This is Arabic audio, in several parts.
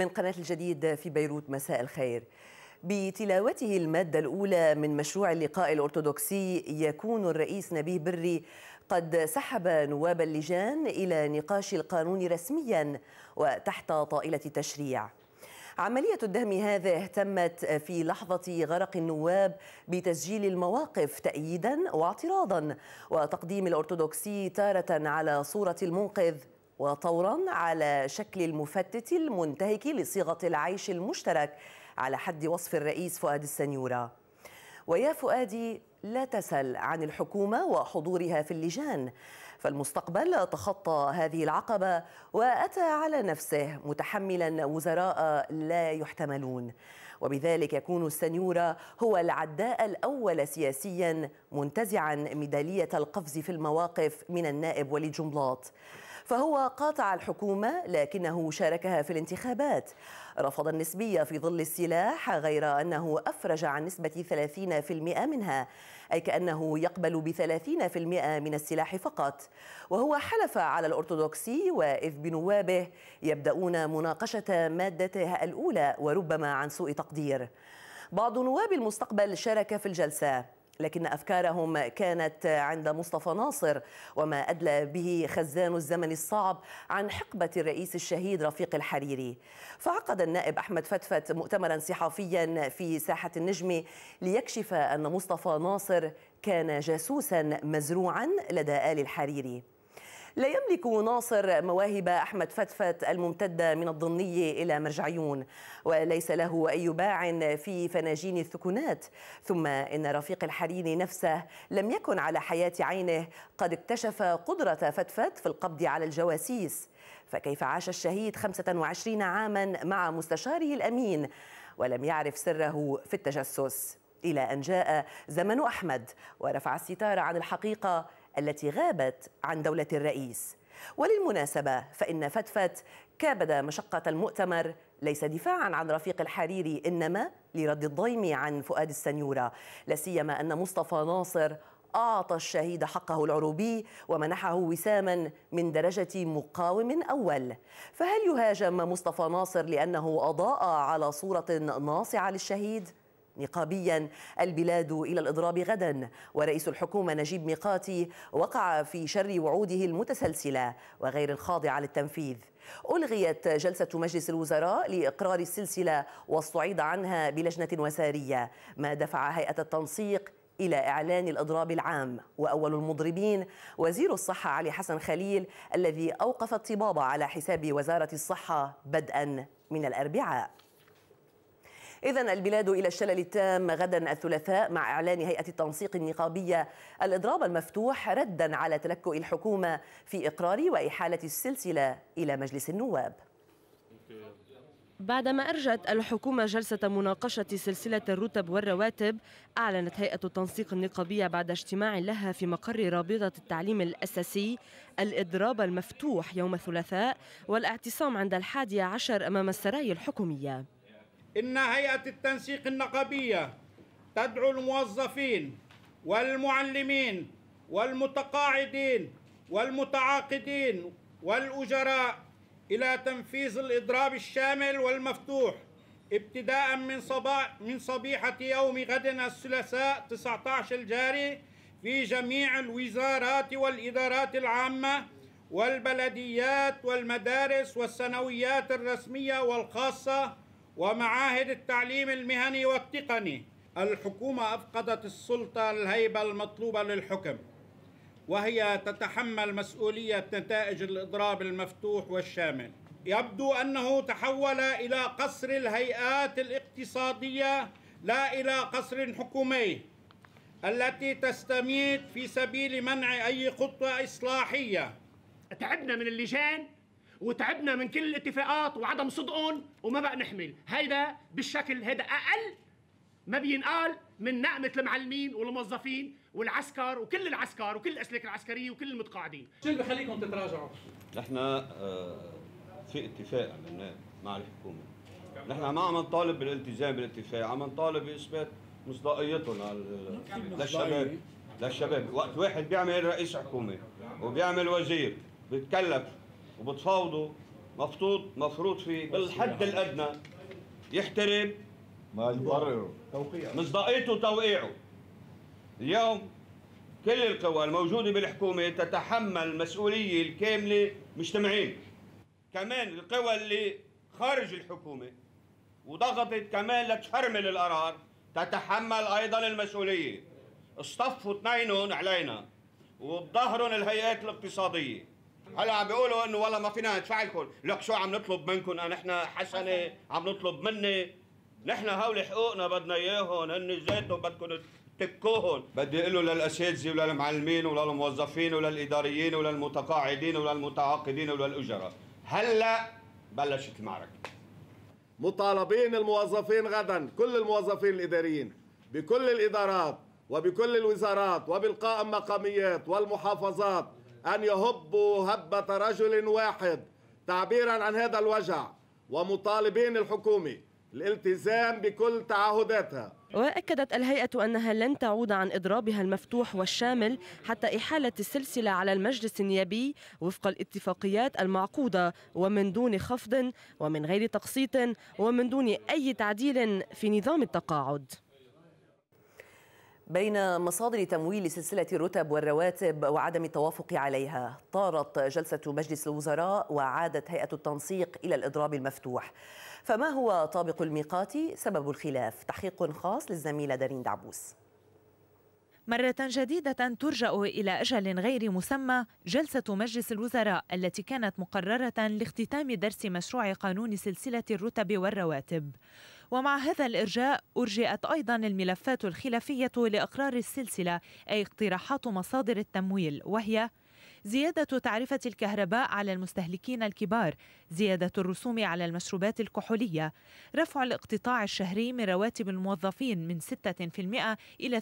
من قناة الجديد في بيروت مساء الخير بتلاوته المادة الأولى من مشروع اللقاء الأرثوذكسي يكون الرئيس نبيه بري قد سحب نواب اللجان إلى نقاش القانون رسميا وتحت طائلة التشريع عملية الدهم هذه تمت في لحظة غرق النواب بتسجيل المواقف تأييدا واعتراضا وتقديم الأرثوذكسي تارة على صورة المنقذ وطورا على شكل المفتت المنتهك لصيغة العيش المشترك على حد وصف الرئيس فؤاد السنيورة ويا فؤادي لا تسل عن الحكومة وحضورها في اللجان فالمستقبل تخطى هذه العقبة وأتى على نفسه متحملا وزراء لا يحتملون وبذلك يكون السنيورة هو العداء الأول سياسيا منتزعا ميدالية القفز في المواقف من النائب وليد جنبلاط فهو قاطع الحكومة لكنه شاركها في الانتخابات رفض النسبية في ظل السلاح غير أنه أفرج عن نسبة 30% منها أي كأنه يقبل ب 30% من السلاح فقط وهو حلف على الأرثوذكسي وإذ بنوابه يبدأون مناقشة مادته الأولى وربما عن سوء تقدير بعض نواب المستقبل شارك في الجلسة لكن أفكارهم كانت عند مصطفى ناصر وما أدلى به خزان الزمن الصعب عن حقبة الرئيس الشهيد رفيق الحريري فعقد النائب أحمد فتفت مؤتمرا صحفيا في ساحة النجم ليكشف أن مصطفى ناصر كان جاسوسا مزروعا لدى آل الحريري لا يملك ناصر مواهب أحمد فتفت الممتدة من الضنية إلى مرجعيون وليس له أي باع في فناجين الثكنات ثم إن رفيق الحريري نفسه لم يكن على حياة عينه قد اكتشف قدرة فتفت في القبض على الجواسيس فكيف عاش الشهيد 25 عاما مع مستشاره الأمين ولم يعرف سره في التجسس إلى أن جاء زمن أحمد ورفع الستار عن الحقيقة التي غابت عن دولة الرئيس وللمناسبة فإن فتفت كابد مشقة المؤتمر ليس دفاعا عن رفيق الحريري إنما لرد الضيم عن فؤاد السنيورة لسيما أن مصطفى ناصر أعطى الشهيد حقه العروبي ومنحه وساما من درجة مقاوم أول فهل يهاجم مصطفى ناصر لأنه أضاء على صورة ناصعة للشهيد؟ نقابيا البلاد إلى الإضراب غدا ورئيس الحكومة نجيب ميقاتي وقع في شر وعوده المتسلسلة وغير الخاضعة للتنفيذ ألغيت جلسة مجلس الوزراء لإقرار السلسلة واستعيض عنها بلجنة وسارية ما دفع هيئة التنسيق إلى إعلان الإضراب العام وأول المضربين وزير الصحة علي حسن خليل الذي أوقف الطبابة على حساب وزارة الصحة بدءا من الأربعاء إذا البلاد إلى الشلل التام غدا الثلاثاء مع إعلان هيئة التنسيق النقابية الإضراب المفتوح ردا على تلكؤ الحكومة في إقرار وإحالة السلسلة إلى مجلس النواب بعدما أرجت الحكومة جلسة مناقشة سلسلة الرتب والرواتب أعلنت هيئة التنسيق النقابية بعد اجتماع لها في مقر رابطة التعليم الأساسي الإضراب المفتوح يوم الثلاثاء والاعتصام عند الحادية عشر أمام السراي الحكومية إن هيئة التنسيق النقبية تدعو الموظفين والمعلمين والمتقاعدين والمتعاقدين والأجراء إلى تنفيذ الإضراب الشامل والمفتوح ابتداء من صباح من صبيحة يوم غد الثلاثاء 19 الجاري في جميع الوزارات والإدارات العامة والبلديات والمدارس والثانويات الرسمية والخاصة ومعاهد التعليم المهني والتقني الحكومة أفقدت السلطة الهيبة المطلوبة للحكم وهي تتحمل مسؤولية نتائج الإضراب المفتوح والشامل يبدو أنه تحول إلى قصر الهيئات الاقتصادية لا إلى قصر حكومي التي تستميت في سبيل منع أي خطوة إصلاحية تعبنا من اللجان وتعبنا من كل الاتفاقات وعدم صدقهم وما بقى نحمل هيدا بالشكل هيدا اقل ما بينقال من نقمة المعلمين والموظفين والعسكر وكل العسكر وكل الأسلاك العسكرية وكل المتقاعدين شو اللي بخليكم تتراجعوا؟ نحن آه، في اتفاق عملناه مع الحكومة نحن ما عم نطالب بالالتزام بالاتفاق عم نطالب بإثبات مصداقيتنا للشباب للشباب وقت واحد بيعمل رئيس حكومة وبيعمل وزير بيتكلف وبتفاوضوا مفروض مفروض في بالحد يعني الادنى يحترم ما يبرره توقيعه مصداقيته توقيعه اليوم كل القوى الموجودة بالحكومة تتحمل المسؤولية الكاملة مجتمعين كمان القوى اللي خارج الحكومة وضغطت كمان لتفرمل القرار تتحمل أيضا المسؤولية اصطفوا اثنينهم علينا وبظهرهم الهيئات الاقتصادية هلا عم بيقولوا انه والله ما فينا ندفع لكم، لك شو عم نطلب منكم؟ انا نحن حسنه عم نطلب مني نحن هول حقوقنا بدنا اياهم هن ذاتهم بدكم تكوهم بدي اقول له للاساتذه وللمعلمين وللموظفين وللاداريين وللمتقاعدين وللمتعاقدين وللاجراء هلا بلشت المعركه مطالبين الموظفين غدا كل الموظفين الاداريين بكل الادارات وبكل الوزارات وبالقائم مقاميات والمحافظات أن يهبوا هبة رجل واحد تعبيرا عن هذا الوجع ومطالبين الحكومة الالتزام بكل تعهداتها وأكدت الهيئة أنها لن تعود عن إضرابها المفتوح والشامل حتى إحالة السلسلة على المجلس النيابي وفق الاتفاقيات المعقودة ومن دون خفض ومن غير تقسيط ومن دون أي تعديل في نظام التقاعد بين مصادر تمويل سلسلة الرتب والرواتب وعدم التوافق عليها طارت جلسة مجلس الوزراء وعادت هيئة التنسيق إلى الإضراب المفتوح فما هو طابق الميقات سبب الخلاف تحقيق خاص للزميلة دارين دعبوس مرة جديدة ترجأ إلى أجل غير مسمى جلسة مجلس الوزراء التي كانت مقررة لاختتام درس مشروع قانون سلسلة الرتب والرواتب ومع هذا الإرجاء أرجئت أيضا الملفات الخلافية لأقرار السلسلة أي اقتراحات مصادر التمويل وهي زيادة تعرفة الكهرباء على المستهلكين الكبار، زيادة الرسوم على المشروبات الكحولية، رفع الاقتطاع الشهري من رواتب الموظفين من 6% إلى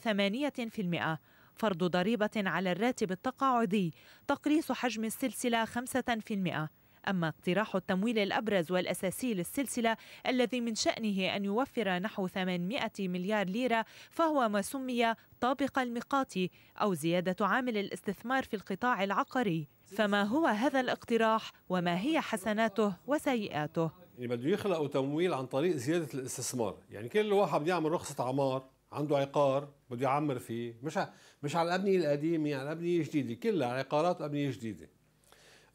8%، فرض ضريبة على الراتب التقاعدي، تقليص حجم السلسلة 5%، أما اقتراح التمويل الأبرز والأساسي للسلسلة الذي من شأنه أن يوفر نحو 800 مليار ليرة فهو ما سمي طابق الميقات أو زيادة عامل الاستثمار في القطاع العقاري فما هو هذا الاقتراح وما هي حسناته وسيئاته يعني بده يخلقوا تمويل عن طريق زيادة الاستثمار يعني كل واحد بده يعمل رخصة عمار عنده عقار بده يعمر فيه مش مش على الأبنية القديمة على الأبنية الجديدة كلها عقارات ابنيه جديدة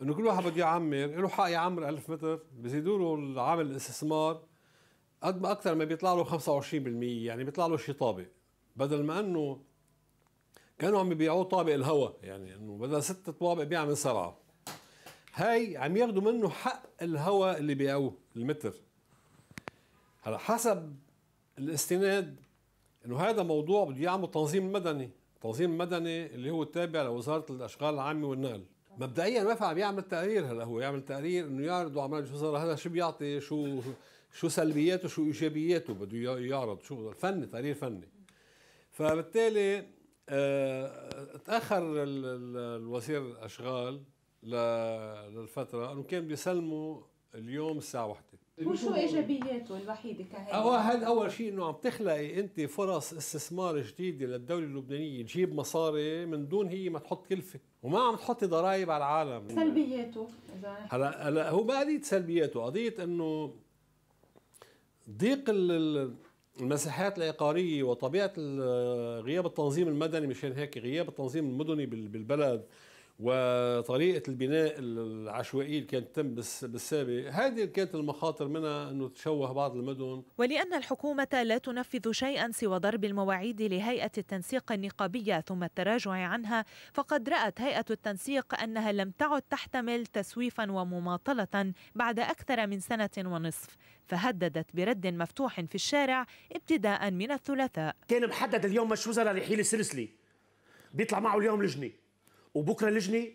انه كل واحد بده يعمر له حق يعمر 1000 متر بزيدوا له العامل الاستثمار قد ما اكثر ما بيطلع له 25% يعني بيطلع له شي طابق بدل ما انه كانوا عم يبيعوه طابق الهواء يعني انه بدل ست طوابق بيعمل من سبعه هاي عم ياخذوا منه حق الهواء اللي بيعوه المتر هلا حسب الاستناد انه هذا موضوع بده يعمل تنظيم مدني تنظيم مدني اللي هو التابع لوزاره الاشغال العامه والنقل مبدئيا ما عم يعمل تقرير هلا هو يعمل تقرير انه يعرض وعمال شو هذا شو بيعطي شو شو سلبياته شو ايجابياته بده يعرض شو فني تقرير فني فبالتالي آه تاخر الوزير الاشغال للفتره انه كان بيسلموا اليوم الساعه 1 وشو ايجابياته الوحيده كهي؟ واحد اول شيء انه عم تخلقي انت فرص استثمار جديده للدوله اللبنانيه تجيب مصاري من دون هي ما تحط كلفه وما عم تحطي ضرائب على العالم سلبياته هلا هلا هو ما قضيه سلبياته قضيه انه ضيق المساحات العقاريه وطبيعه غياب التنظيم المدني مشان هيك غياب التنظيم المدني بالبلد وطريقه البناء العشوائي اللي كانت تتم بالسابق هذه كانت المخاطر منها انه تشوه بعض المدن ولان الحكومه لا تنفذ شيئا سوى ضرب المواعيد لهيئه التنسيق النقابيه ثم التراجع عنها فقد رات هيئه التنسيق انها لم تعد تحتمل تسويفا ومماطله بعد اكثر من سنه ونصف فهددت برد مفتوح في الشارع ابتداء من الثلاثاء كان محدد اليوم مش وزراء رح يحيل السلسلي بيطلع معه اليوم لجنه وبكره لجنه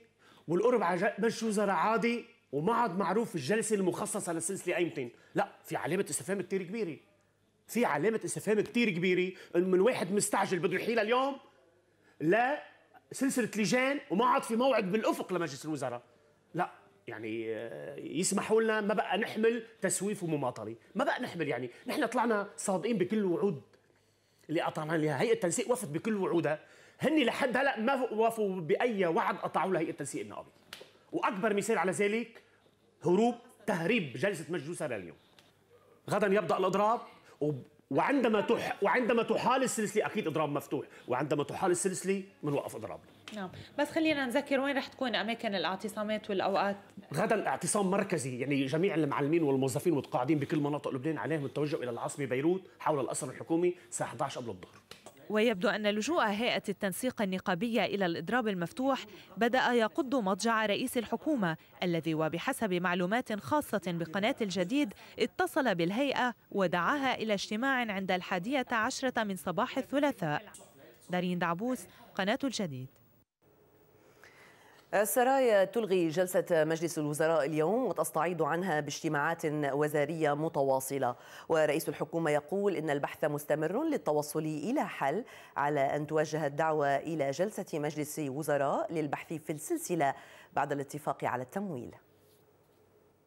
والقرب على مجلس وزراء عادي وما عاد معروف الجلسه المخصصه للسلسله ايمتين لا في علامه استفهام كثير كبيره في علامه استفهام كثير كبيره انه من واحد مستعجل بده يحيلها اليوم لا سلسله لجان وما عاد في موعد بالافق لمجلس الوزراء لا يعني آه، يسمحوا لنا ما بقى نحمل تسويف ومماطله ما بقى نحمل يعني نحن طلعنا صادقين بكل الوعود اللي قطعنا لها هيئه التنسيق وفت بكل وعودها هن لحد هلا ما وفوا باي وعد قطعوا لهيئه تنسيق النقابه واكبر مثال على ذلك هروب تهريب جلسه مجلسها لليوم غدا يبدا الاضراب وب... وعندما تح... وعندما تحال السلسله اكيد اضراب مفتوح وعندما تحال السلسله بنوقف اضراب نعم بس خلينا نذكر وين رح تكون اماكن الاعتصامات والاوقات غدا الاعتصام مركزي يعني جميع المعلمين والموظفين والقاعدين بكل مناطق لبنان عليهم التوجه الى العاصمه بيروت حول القصر الحكومي الساعه 11 قبل الظهر ويبدو أن لجوء هيئة التنسيق النقابية إلى الإضراب المفتوح بدأ يقض مضجع رئيس الحكومة الذي وبحسب معلومات خاصة بقناة الجديد اتصل بالهيئة ودعاها إلى اجتماع عند الحادية عشرة من صباح الثلاثاء دارين دعبوس قناة الجديد السرايا تلغي جلسة مجلس الوزراء اليوم وتستعيض عنها باجتماعات وزارية متواصلة ورئيس الحكومة يقول إن البحث مستمر للتوصل إلى حل على أن توجه الدعوة إلى جلسة مجلس وزراء للبحث في السلسلة بعد الاتفاق على التمويل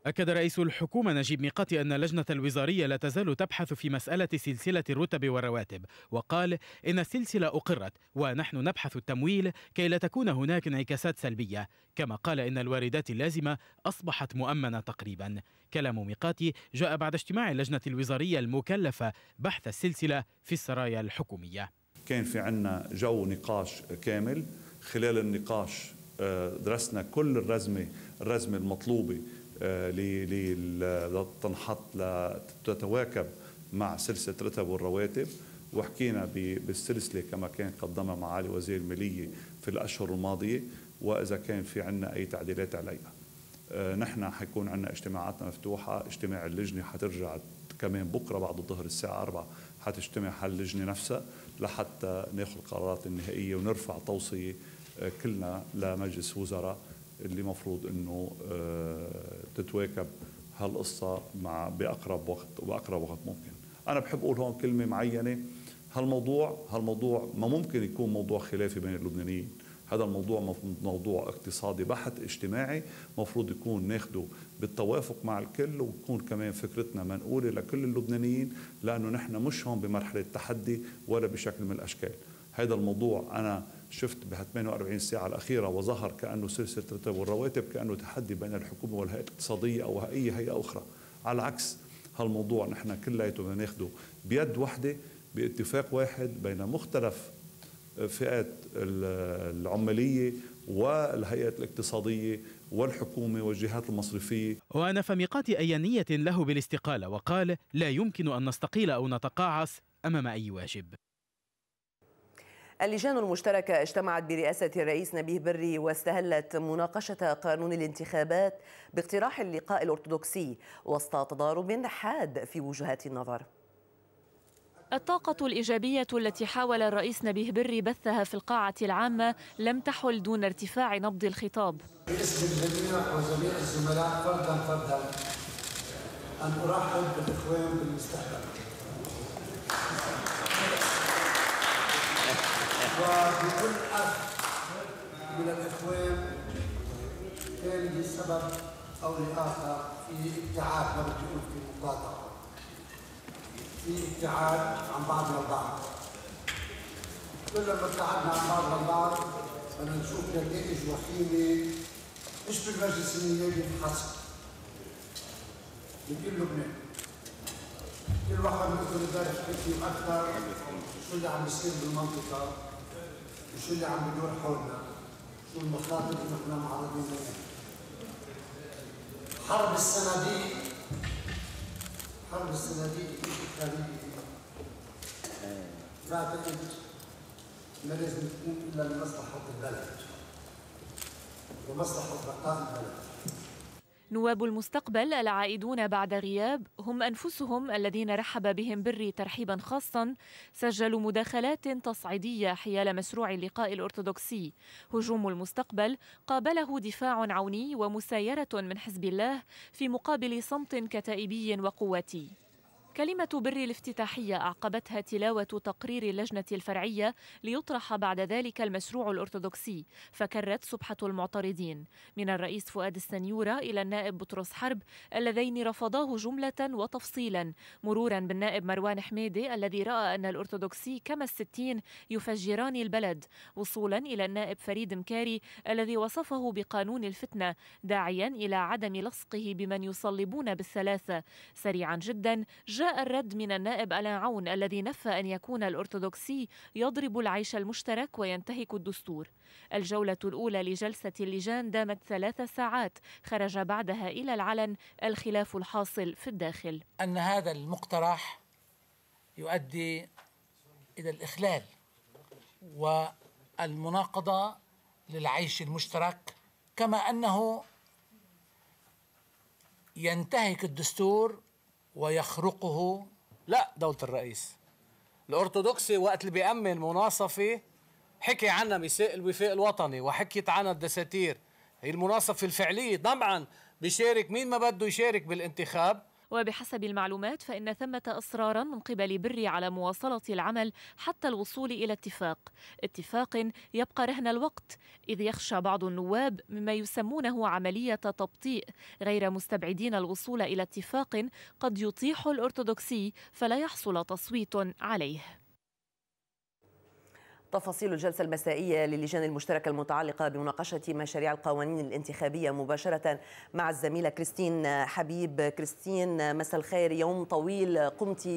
أكد رئيس الحكومة نجيب ميقاتي أن اللجنة الوزارية لا تزال تبحث في مسألة سلسلة الرتب والرواتب وقال إن السلسلة أقرت ونحن نبحث التمويل كي لا تكون هناك انعكاسات سلبية كما قال إن الواردات اللازمة أصبحت مؤمنة تقريبا كلام ميقاتي جاء بعد اجتماع اللجنة الوزارية المكلفة بحث السلسلة في السرايا الحكومية كان في عنا جو نقاش كامل خلال النقاش آه، درسنا كل الرزمة الرزمة المطلوبة آه، لتنحط لتتواكب مع سلسله رتب والرواتب وحكينا بالسلسله كما كان قدمها معالي وزير الماليه في الاشهر الماضيه واذا كان في عندنا اي تعديلات عليها. آه، نحن حيكون عندنا اجتماعاتنا مفتوحه، اجتماع اللجنه حترجع كمان بكره بعد الظهر الساعه 4 حتجتمع هاللجنه اللجنه نفسها لحتى ناخذ القرارات النهائيه ونرفع توصيه آه، كلنا لمجلس وزراء اللي مفروض انه آه، تتواكب هالقصه مع باقرب وقت وباقرب وقت ممكن انا بحب اقول هون كلمه معينه هالموضوع هالموضوع ما ممكن يكون موضوع خلافي بين اللبنانيين هذا الموضوع موضوع اقتصادي بحت اجتماعي مفروض يكون ناخده بالتوافق مع الكل وتكون كمان فكرتنا منقولة لكل اللبنانيين لأنه نحن مش هون بمرحلة تحدي ولا بشكل من الأشكال هذا الموضوع أنا شفت بها 48 ساعة الأخيرة وظهر كأنه سلسلة الرتب والرواتب كأنه تحدي بين الحكومة والهيئة الاقتصادية أو أي هيئة أخرى على عكس هالموضوع نحن كلياته بدنا ناخده بيد واحدة باتفاق واحد بين مختلف فئات العمالية والهيئات الاقتصادية والحكومة والجهات المصرفية ونفى ميقات أي نية له بالاستقالة وقال لا يمكن أن نستقيل أو نتقاعس أمام أي واجب اللجان المشتركة اجتمعت برئاسة الرئيس نبيه بري واستهلت مناقشة قانون الانتخابات باقتراح اللقاء الأرثوذكسي وسط تضارب حاد في وجهات النظر الطاقة الإيجابية التي حاول الرئيس نبيه بري بثها في القاعة العامة لم تحل دون ارتفاع نبض الخطاب باسم الجميع وجميع الزملاء فردا فردا أن أرحب بالإخوان بالمستقبل وبكل أب من الإخوان كان لسبب أو لآخر في ابتعاد ما بدي أقول في مقاطعة في ابتعاد عن بعضنا البعض كل ما ابتعدنا عن بعضنا البعض بدنا نشوف نتائج وخيمة مش بالمجلس النيابي فحسب بكل لبنان كل واحد منكم يقدر يحكي اكثر شو اللي عم يصير بالمنطقه وشو اللي عم بدور حولنا شو المخاطر اللي نحن معرضين لها حرب الصناديق حرب الصناديق الخارجية بعتقد ما لازم تكون الا لمصلحة البلد ومصلحة بقاء البلد نواب المستقبل العائدون بعد غياب هم أنفسهم الذين رحب بهم بري ترحيبا خاصا سجلوا مداخلات تصعيدية حيال مشروع اللقاء الأرثوذكسي هجوم المستقبل قابله دفاع عوني ومسايرة من حزب الله في مقابل صمت كتائبي وقواتي كلمة بر الافتتاحية أعقبتها تلاوة تقرير اللجنة الفرعية ليطرح بعد ذلك المشروع الأرثوذكسي فكرت سبحة المعترضين من الرئيس فؤاد السنيورة إلى النائب بطرس حرب اللذين رفضاه جملة وتفصيلا مرورا بالنائب مروان حميدي الذي رأى أن الأرثوذكسي كما الستين يفجران البلد وصولا إلى النائب فريد مكاري الذي وصفه بقانون الفتنة داعيا إلى عدم لصقه بمن يصلبون بالثلاثة سريعا جدا, جداً جاء الرد من النائب ألا عون الذي نفى أن يكون الأرثوذكسي يضرب العيش المشترك وينتهك الدستور الجولة الأولى لجلسة اللجان دامت ثلاث ساعات خرج بعدها إلى العلن الخلاف الحاصل في الداخل أن هذا المقترح يؤدي إلى الإخلال والمناقضة للعيش المشترك كما أنه ينتهك الدستور ويخرقه لا دولة الرئيس الأرثوذكسي وقت اللي بيأمن مناصفة حكي عنها ميثاق الوفاء الوطني وحكيت عنها الدساتير هي المناصفة الفعلية طبعا بيشارك مين ما بده يشارك بالانتخاب وبحسب المعلومات فإن ثمة إصرارا من قبل بري على مواصلة العمل حتى الوصول إلى اتفاق اتفاق يبقى رهن الوقت إذ يخشى بعض النواب مما يسمونه عملية تبطيء غير مستبعدين الوصول إلى اتفاق قد يطيح الأرثوذكسي فلا يحصل تصويت عليه تفاصيل الجلسة المسائية للجان المشتركة المتعلقة بمناقشة مشاريع القوانين الانتخابية مباشرة مع الزميلة كريستين حبيب كريستين مساء الخير يوم طويل قمت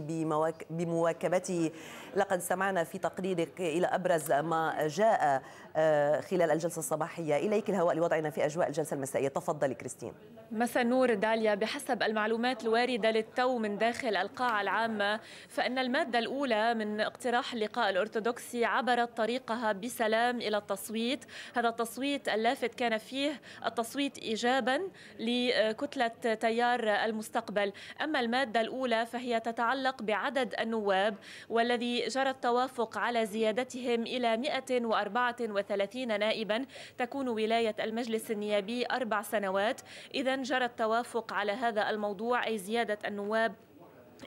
بمواكبته لقد سمعنا في تقريرك إلى أبرز ما جاء آه، خلال الجلسة الصباحية إليك الهواء لوضعنا في أجواء الجلسة المسائية تفضلي كريستين مساء نور داليا بحسب المعلومات الواردة للتو من داخل القاعة العامة فإن المادة الأولى من اقتراح اللقاء الأرثوذكسي عبرت طريقها بسلام إلى التصويت هذا التصويت اللافت كان فيه التصويت إيجابا لكتلة تيار المستقبل أما المادة الأولى فهي تتعلق بعدد النواب والذي جرى التوافق على زيادتهم إلى 134 وثلاثين نائبا تكون ولاية المجلس النيابي أربع سنوات إذا جرى التوافق على هذا الموضوع أي زيادة النواب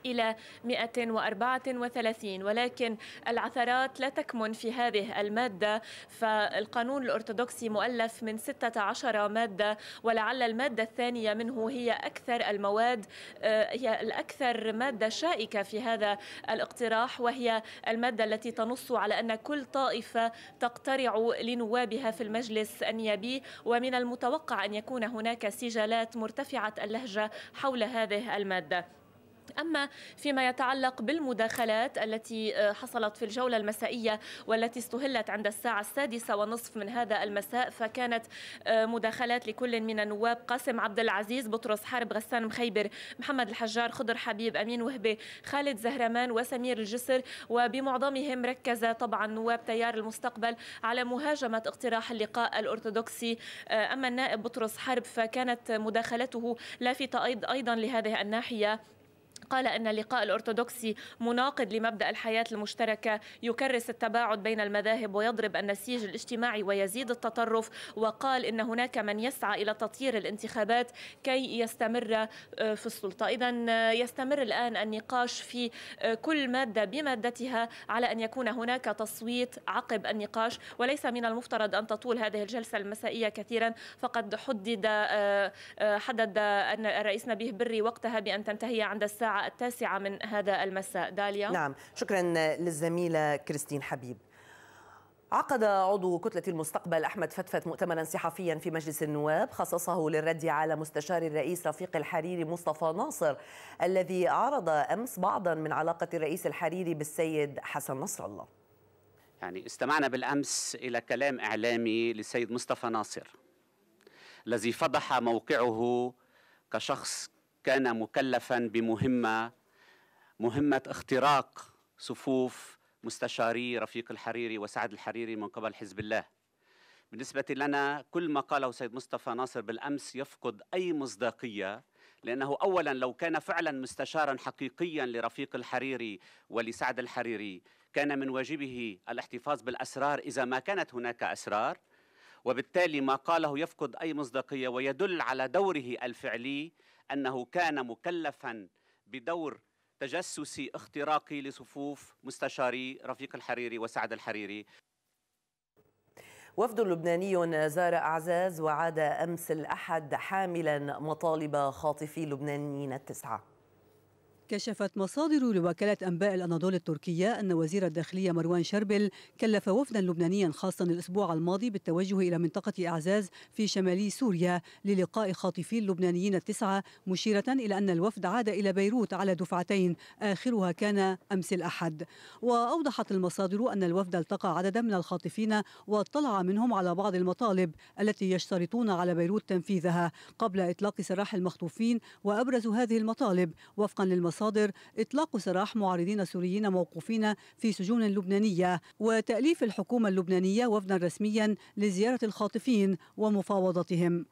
إلى 134 ولكن العثرات لا تكمن في هذه المادة فالقانون الأرثوذكسي مؤلف من 16 مادة ولعل المادة الثانية منه هي أكثر المواد آه، هي الأكثر مادة شائكة في هذا الاقتراح وهي المادة التي تنص على أن كل طائفة تقترع لنوابها في المجلس النيابي ومن المتوقع أن يكون هناك سجالات مرتفعة اللهجة حول هذه المادة أما فيما يتعلق بالمداخلات التي آه، حصلت في الجولة المسائية والتي استهلت عند الساعة السادسة ونصف من هذا المساء فكانت آه، مداخلات لكل من النواب قاسم عبد العزيز بطرس حرب غسان مخيبر محمد الحجار خضر حبيب أمين وهبة خالد زهرمان وسمير الجسر وبمعظمهم ركز طبعا نواب تيار المستقبل على مهاجمة اقتراح اللقاء الأرثوذكسي آه، أما النائب بطرس حرب فكانت مداخلته لافتة أيضا لهذه الناحية قال ان اللقاء الارثوذكسي مناقض لمبدا الحياه المشتركه يكرس التباعد بين المذاهب ويضرب النسيج الاجتماعي ويزيد التطرف وقال ان هناك من يسعى الى تطيير الانتخابات كي يستمر آه، في السلطه اذا آه، يستمر الان النقاش في آه، كل ماده بمادتها على ان يكون هناك تصويت عقب النقاش وليس من المفترض ان تطول هذه الجلسه المسائيه كثيرا فقد حدد حدد ان الرئيس نبيه بري وقتها بان تنتهي عند الساعه الساعة التاسعة من هذا المساء داليا نعم شكرا للزميلة كريستين حبيب عقد عضو كتلة المستقبل أحمد فتفت مؤتمرا صحفيا في مجلس النواب خصصه للرد على مستشار الرئيس رفيق الحريري مصطفى ناصر الذي عرض أمس بعضا من علاقة الرئيس الحريري بالسيد حسن نصر الله يعني استمعنا بالأمس إلى كلام إعلامي للسيد مصطفى ناصر الذي فضح موقعه كشخص كان مكلفا بمهمه مهمه اختراق صفوف مستشاري رفيق الحريري وسعد الحريري من قبل حزب الله بالنسبة لنا كل ما قاله سيد مصطفى ناصر بالأمس يفقد أي مصداقية لأنه أولا لو كان فعلا مستشارا حقيقيا لرفيق الحريري ولسعد الحريري كان من واجبه الاحتفاظ بالأسرار إذا ما كانت هناك أسرار وبالتالي ما قاله يفقد أي مصداقية ويدل على دوره الفعلي أنه كان مكلفا بدور تجسسي اختراقي لصفوف مستشاري رفيق الحريري وسعد الحريري وفد لبناني زار أعزاز وعاد أمس الأحد حاملا مطالب خاطفي لبنانيين التسعة كشفت مصادر لوكالة أنباء الأناضول التركية أن وزير الداخلية مروان شربل كلف وفدا لبنانيا خاصا الأسبوع الماضي بالتوجه إلى منطقة أعزاز في شمالي سوريا للقاء خاطفي اللبنانيين التسعة مشيرة إلى أن الوفد عاد إلى بيروت على دفعتين آخرها كان أمس الأحد وأوضحت المصادر أن الوفد التقى عددا من الخاطفين واطلع منهم على بعض المطالب التي يشترطون على بيروت تنفيذها قبل إطلاق سراح المخطوفين وأبرز هذه المطالب وفقا للمصادر المصادر إطلاق سراح معارضين سوريين موقوفين في سجون لبنانية وتأليف الحكومة اللبنانية وفدا رسميا لزيارة الخاطفين ومفاوضتهم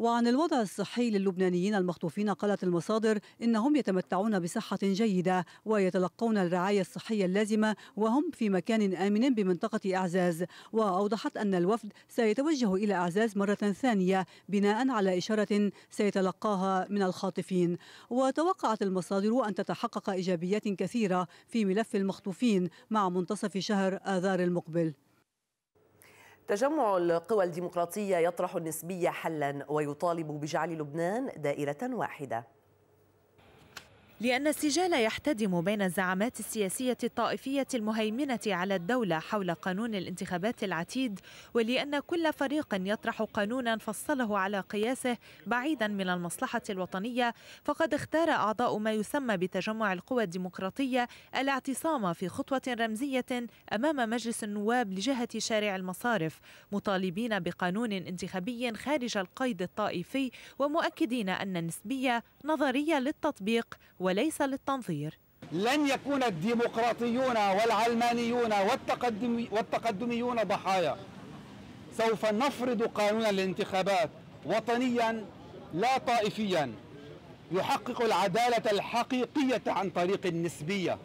وعن الوضع الصحي للبنانيين المخطوفين قالت المصادر إنهم يتمتعون بصحة جيدة ويتلقون الرعاية الصحية اللازمة وهم في مكان آمن بمنطقة أعزاز وأوضحت أن الوفد سيتوجه إلى أعزاز مرة ثانية بناء على إشارة سيتلقاها من الخاطفين وتوقعت المصادر أن تتحقق إيجابيات كثيرة في ملف المخطوفين مع منتصف شهر آذار المقبل تجمع القوى الديمقراطية يطرح النسبية حلا ويطالب بجعل لبنان دائرة واحدة لأن السجال يحتدم بين الزعامات السياسية الطائفية المهيمنة على الدولة حول قانون الانتخابات العتيد ولأن كل فريق يطرح قانونا فصله على قياسه بعيدا من المصلحة الوطنية فقد اختار أعضاء ما يسمى بتجمع القوى الديمقراطية الاعتصام في خطوة رمزية أمام مجلس النواب لجهة شارع المصارف مطالبين بقانون انتخابي خارج القيد الطائفي ومؤكدين أن النسبية نظرية للتطبيق و وليس للتنظير لن يكون الديمقراطيون والعلمانيون والتقدم والتقدميون ضحايا سوف نفرض قانون الانتخابات وطنيا لا طائفيا يحقق العدالة الحقيقية عن طريق النسبية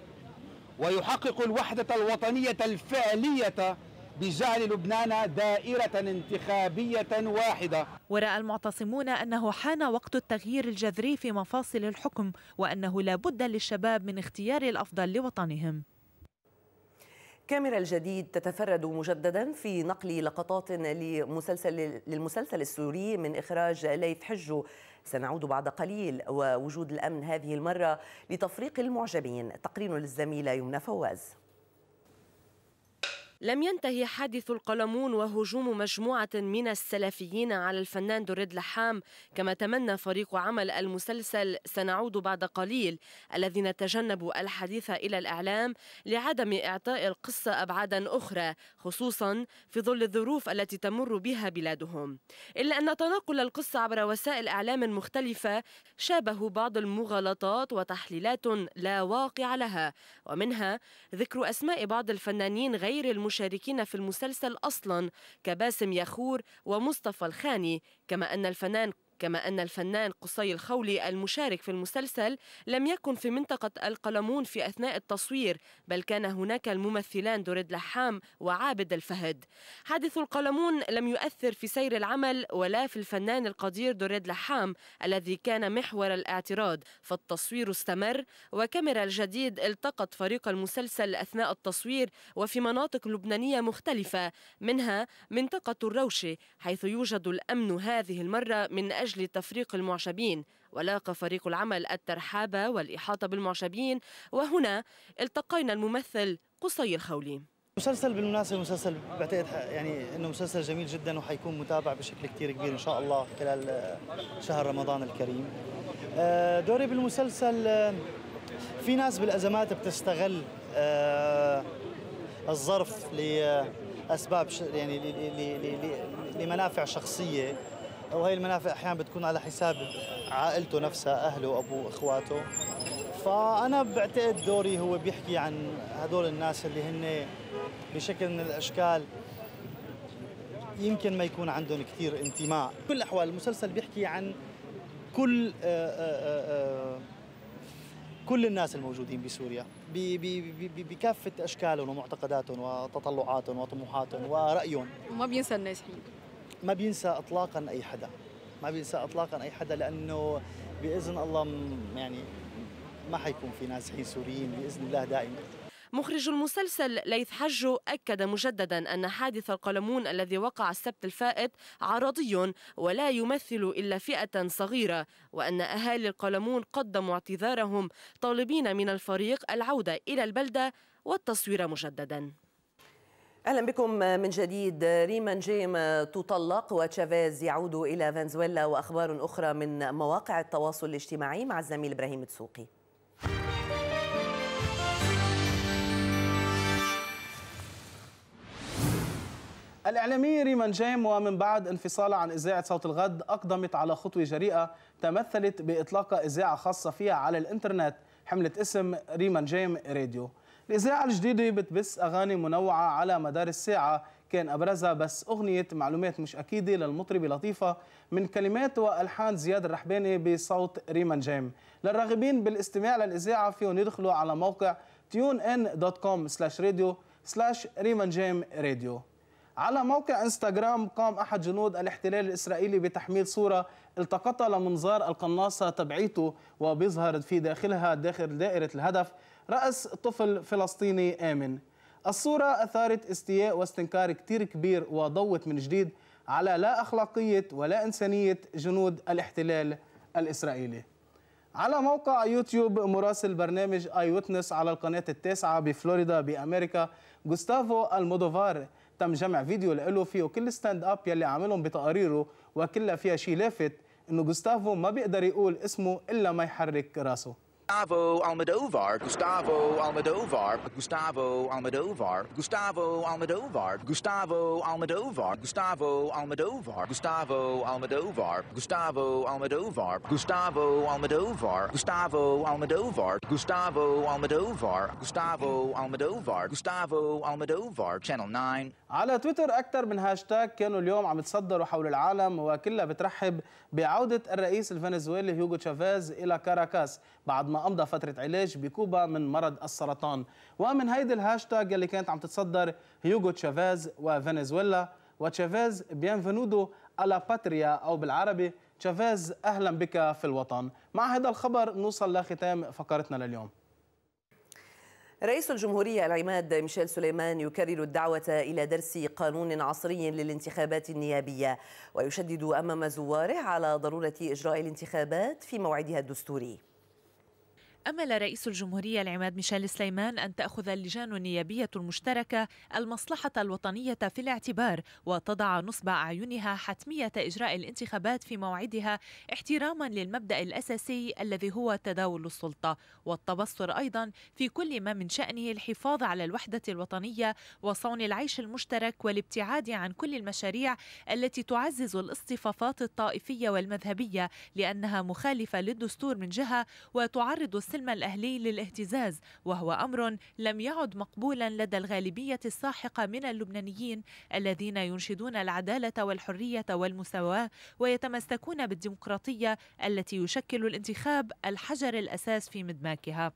ويحقق الوحدة الوطنية الفعلية بجعل لبنان دائرة انتخابية واحدة ورأى المعتصمون أنه حان وقت التغيير الجذري في مفاصل الحكم وأنه لا بد للشباب من اختيار الأفضل لوطنهم كاميرا الجديد تتفرد مجددا في نقل لقطات لمسلسل للمسلسل السوري من إخراج ليث حجو سنعود بعد قليل ووجود الأمن هذه المرة لتفريق المعجبين تقرير للزميلة يمنى فواز لم ينتهي حادث القلمون وهجوم مجموعة من السلفيين على الفنان دريد لحام كما تمنى فريق عمل المسلسل سنعود بعد قليل الذين تجنبوا الحديث إلى الإعلام لعدم إعطاء القصة أبعادا أخرى خصوصا في ظل الظروف التي تمر بها بلادهم إلا أن تناقل القصة عبر وسائل إعلام مختلفة شابه بعض المغالطات وتحليلات لا واقع لها ومنها ذكر أسماء بعض الفنانين غير المش المشاركين في المسلسل أصلا كباسم يخور ومصطفى الخاني كما أن الفنان كما أن الفنان قصي الخولي المشارك في المسلسل لم يكن في منطقة القلمون في أثناء التصوير بل كان هناك الممثلان دريد لحام وعابد الفهد حادث القلمون لم يؤثر في سير العمل ولا في الفنان القدير دريد لحام الذي كان محور الاعتراض فالتصوير استمر وكاميرا الجديد التقط فريق المسلسل أثناء التصوير وفي مناطق لبنانية مختلفة منها منطقة الروشة حيث يوجد الأمن هذه المرة من أجل لأجل تفريق المعشبين ولاقى فريق العمل الترحاب والإحاطة بالمعشبين وهنا التقينا الممثل قصي الخولي مسلسل بالمناسبه مسلسل بعتقد يعني انه مسلسل جميل جدا وحيكون متابع بشكل كثير كبير ان شاء الله خلال شهر رمضان الكريم آه، دوري بالمسلسل آه، في ناس بالازمات بتستغل آه، الظرف لاسباب يعني لمنافع شخصيه وهي المنافع احيانا بتكون على حساب عائلته نفسها اهله وابوه اخواته فانا بعتقد دوري هو بيحكي عن هدول الناس اللي هن بشكل من الاشكال يمكن ما يكون عندهم كثير انتماء بكل الاحوال المسلسل بيحكي عن كل آه، آه، آه، كل الناس الموجودين بسوريا بكافه اشكالهم ومعتقداتهم وتطلعاتهم وطموحاتهم ورايهم وما بينسى الناس النازحين ما بينسى اطلاقا اي حدا ما بينسى اطلاقا اي حدا لانه باذن الله يعني ما حيكون في نازحين سوريين باذن الله دائما مخرج المسلسل ليث حجو أكد مجددا أن حادث القلمون الذي وقع السبت الفائت عرضي ولا يمثل إلا فئة صغيرة وأن أهالي القلمون قدموا اعتذارهم طالبين من الفريق العودة إلى البلدة والتصوير مجددا اهلا بكم من جديد ريما نجيم تطلق وتشافيز يعود الى فنزويلا واخبار اخرى من مواقع التواصل الاجتماعي مع الزميل ابراهيم تسوقي الإعلامي ريمان جيم ومن بعد انفصالها عن إذاعة صوت الغد أقدمت على خطوة جريئة تمثلت بإطلاق إذاعة خاصة فيها على الإنترنت حملت اسم ريمان جيم راديو الإذاعة الجديدة بتبث أغاني منوعة على مدار الساعة كان أبرزها بس أغنية معلومات مش أكيدة للمطربة لطيفة من كلمات وألحان زياد الرحباني بصوت ريمان جيم للراغبين بالاستماع للإذاعة فيهم يدخلوا على موقع tunein.com slash radio slash ريمان جيم راديو على موقع انستغرام قام أحد جنود الاحتلال الإسرائيلي بتحميل صورة التقطها لمنظار القناصة تبعيته وبيظهر في داخلها داخل دائرة الهدف رأس طفل فلسطيني آمن الصورة أثارت استياء واستنكار كتير كبير وضوت من جديد على لا أخلاقية ولا إنسانية جنود الاحتلال الإسرائيلي على موقع يوتيوب مراسل برنامج اي ويتنس على القناة التاسعة بفلوريدا بأمريكا جوستافو المودوفار تم جمع فيديو له فيه كل ستاند اب يلي عاملهم بتقاريره وكلها فيها شيء لافت انه جوستافو ما بيقدر يقول اسمه الا ما يحرك راسه Gustavo Almodovar, Gustavo Almodovar, Gustavo Almodovar, Gustavo Almodovar, Gustavo Almodovar, Gustavo Almodovar, Gustavo Almodovar, Gustavo Almodovar, Gustavo Almodovar, Gustavo Almodovar, Gustavo Almodovar, Gustavo Almodovar, Gustavo Almodovar, Channel 9 على تويتر أكثر من هاشتاج كانوا اليوم عم يتصدروا حول العالم وكلها بترحب بعودة الرئيس الفنزويلي هيوغو تشافيز إلى كاراكاس بعد ما أمضى فترة علاج بكوبا من مرض السرطان ومن هيدي الهاشتاج اللي كانت عم تتصدر هيوغو تشافيز وفنزويلا وتشافيز بيانفنودو الا باتريا أو بالعربي تشافيز أهلا بك في الوطن مع هذا الخبر نوصل لختام فقرتنا لليوم رئيس الجمهورية العماد ميشيل سليمان يكرر الدعوة إلى درس قانون عصري للانتخابات النيابية ويشدد أمام زواره على ضرورة إجراء الانتخابات في موعدها الدستوري أمل رئيس الجمهورية العماد ميشيل سليمان أن تأخذ اللجان النيابية المشتركة المصلحة الوطنية في الاعتبار وتضع نصب أعينها حتمية إجراء الانتخابات في موعدها احتراما للمبدأ الأساسي الذي هو تداول السلطة والتبصر أيضا في كل ما من شأنه الحفاظ على الوحدة الوطنية وصون العيش المشترك والابتعاد عن كل المشاريع التي تعزز الاصطفافات الطائفية والمذهبية لأنها مخالفة للدستور من جهة وتعرض السنة السلم الأهلي للاهتزاز وهو أمر لم يعد مقبولا لدى الغالبية الساحقة من اللبنانيين الذين ينشدون العدالة والحرية والمساواة ويتمسكون بالديمقراطية التي يشكل الانتخاب الحجر الأساس في مدماكها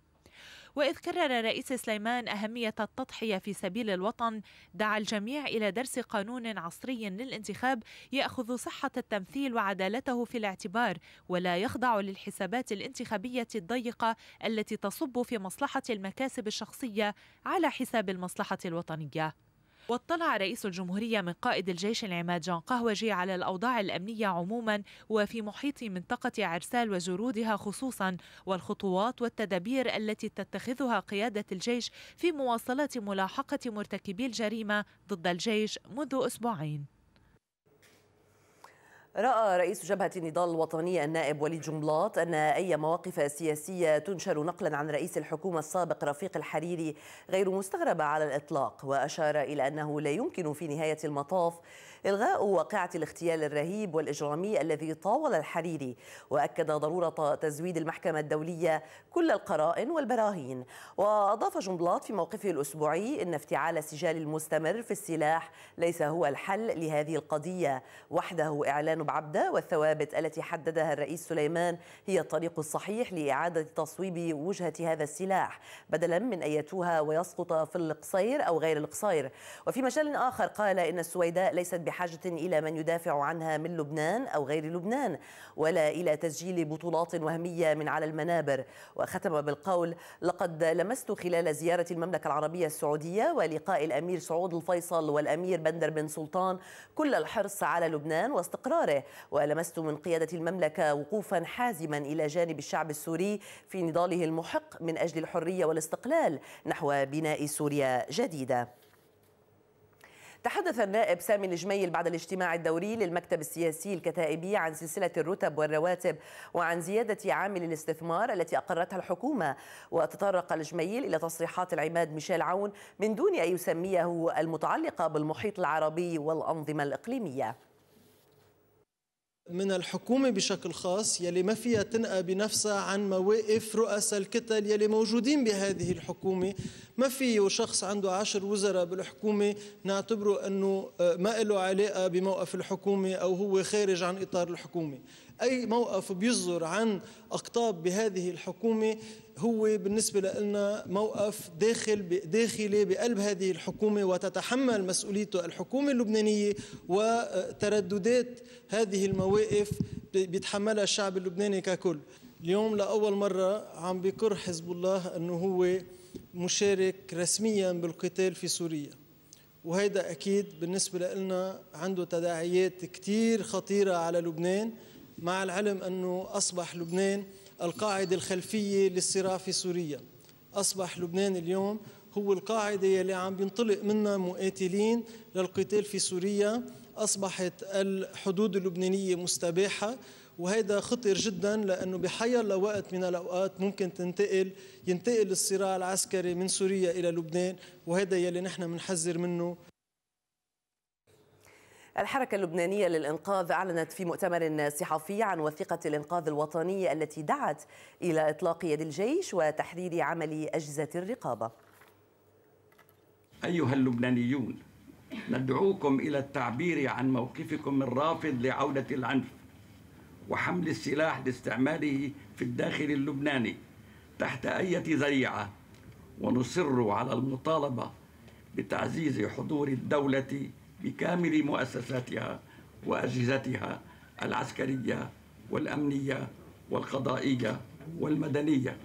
وإذ كرر رئيس سليمان أهمية التضحية في سبيل الوطن دعا الجميع إلى درس قانون عصري للانتخاب يأخذ صحة التمثيل وعدالته في الاعتبار ولا يخضع للحسابات الانتخابية الضيقة التي تصب في مصلحة المكاسب الشخصية على حساب المصلحة الوطنية واطلع رئيس الجمهورية من قائد الجيش العماد جان قهوجي على الأوضاع الأمنية عموما وفي محيط منطقة عرسال وجرودها خصوصا والخطوات والتدابير التي تتخذها قيادة الجيش في مواصلة ملاحقة مرتكبي الجريمة ضد الجيش منذ أسبوعين راى رئيس جبهه النضال الوطني النائب وليد جملاط ان اي مواقف سياسيه تنشر نقلا عن رئيس الحكومه السابق رفيق الحريري غير مستغربه على الاطلاق واشار الى انه لا يمكن في نهايه المطاف الغاء واقعه الاغتيال الرهيب والاجرامي الذي طاول الحريري واكد ضروره تزويد المحكمه الدوليه كل القرائن والبراهين واضاف جملاط في موقفه الاسبوعي ان افتعال السجال المستمر في السلاح ليس هو الحل لهذه القضيه وحده اعلان حرب عبده والثوابت التي حددها الرئيس سليمان هي الطريق الصحيح لاعاده تصويب وجهه هذا السلاح بدلا من ان يتوه ويسقط في القصير او غير القصير وفي مجال اخر قال ان السويداء ليست بحاجه الى من يدافع عنها من لبنان او غير لبنان ولا الى تسجيل بطولات وهميه من على المنابر وختم بالقول لقد لمست خلال زياره المملكه العربيه السعوديه ولقاء الامير سعود الفيصل والامير بندر بن سلطان كل الحرص على لبنان واستقرار استثماره ولمست من قيادة المملكة وقوفا حازما إلى جانب الشعب السوري في نضاله المحق من أجل الحرية والاستقلال نحو بناء سوريا جديدة تحدث النائب سامي الجميل بعد الاجتماع الدوري للمكتب السياسي الكتائبي عن سلسلة الرتب والرواتب وعن زيادة عامل الاستثمار التي أقرتها الحكومة وتطرق الجميل إلى تصريحات العماد ميشيل عون من دون أن يسميه المتعلقة بالمحيط العربي والأنظمة الإقليمية من الحكومة بشكل خاص يلي ما فيها تنقى بنفسها عن مواقف رؤساء الكتل يلي موجودين بهذه الحكومة ما في شخص عنده عشر وزراء بالحكومة نعتبره أنه آه، ما له علاقة بموقف الحكومة أو هو خارج عن إطار الحكومة أي موقف بيصدر عن أقطاب بهذه الحكومة هو بالنسبة لنا موقف داخل داخلي بقلب هذه الحكومة وتتحمل مسؤوليته الحكومة اللبنانية وترددات هذه المواقف بيتحملها الشعب اللبناني ككل اليوم لأول مرة عم بكر حزب الله أنه هو مشارك رسميا بالقتال في سوريا وهيدا أكيد بالنسبة لنا عنده تداعيات كتير خطيرة على لبنان مع العلم أنه أصبح لبنان القاعدة الخلفية للصراع في سوريا أصبح لبنان اليوم هو القاعدة يلي عم بينطلق منها مقاتلين للقتال في سوريا أصبحت الحدود اللبنانية مستباحة وهذا خطر جدا لأنه بحيا الله وقت من الأوقات ممكن تنتقل ينتقل الصراع العسكري من سوريا إلى لبنان وهذا يلي نحن بنحذر منه الحركة اللبنانية للإنقاذ أعلنت في مؤتمر صحفي عن وثيقة الإنقاذ الوطني التي دعت إلى إطلاق يد الجيش وتحرير عمل أجهزة الرقابة أيها اللبنانيون ندعوكم إلى التعبير عن موقفكم الرافض لعودة العنف وحمل السلاح لاستعماله في الداخل اللبناني تحت أي ذريعة ونصر على المطالبة بتعزيز حضور الدولة بكامل مؤسساتها واجهزتها العسكريه والامنيه والقضائيه والمدنيه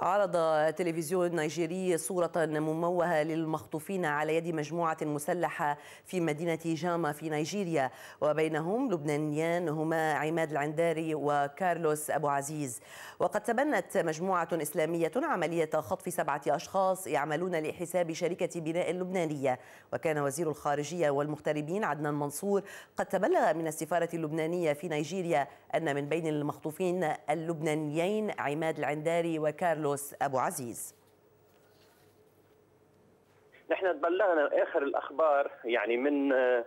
عرض تلفزيون نيجيري صورة مموهة للمخطوفين على يد مجموعة مسلحة في مدينة جاما في نيجيريا وبينهم لبنانيان هما عماد العنداري وكارلوس أبو عزيز وقد تبنت مجموعة إسلامية عملية خطف سبعة أشخاص يعملون لحساب شركة بناء اللبنانية وكان وزير الخارجية والمغتربين عدنان منصور قد تبلغ من السفارة اللبنانية في نيجيريا أن من بين المخطوفين اللبنانيين عماد العنداري وكارلوس كارلوس أبو عزيز نحن تبلغنا آخر الأخبار يعني من آه،